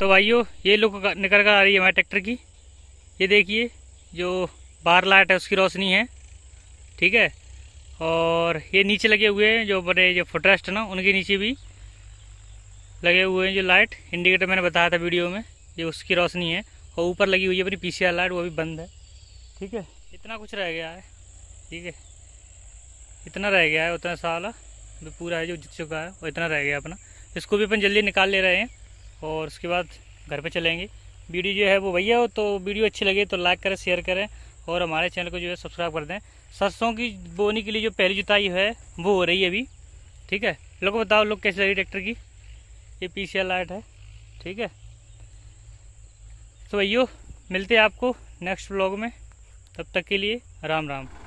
तो भाइयों ये लुक निकल कर आ रही है हमारे ट्रैक्टर की ये देखिए जो बाहर लाइट है उसकी रोशनी है ठीक है और ये नीचे लगे हुए हैं जो बड़े जो फुटरेस्ट ना उनके नीचे भी लगे हुए हैं जो लाइट इंडिकेटर मैंने बताया था वीडियो में ये उसकी रोशनी है और ऊपर लगी हुई है अपनी पीसीआर लाइट वो भी बंद है ठीक है इतना कुछ रह गया है ठीक है इतना रह गया है उतना साल पूरा है जो जित चुका है और इतना रह गया अपना इसको भी अपन जल्दी निकाल ले रहे हैं और उसके बाद घर पे चलेंगे वीडियो जो है वो भैया हो तो वीडियो अच्छी लगे तो लाइक करें शेयर करें और हमारे चैनल को जो है सब्सक्राइब कर दें सरसों की बोनी के लिए जो पहली जुताई है वो हो रही है अभी ठीक है लोग बताओ लोग कैसे लगी ट्रैक्टर की ये पी सी लाइट है ठीक है तो भैया मिलते हैं आपको नेक्स्ट ब्लॉग में तब तक के लिए राम राम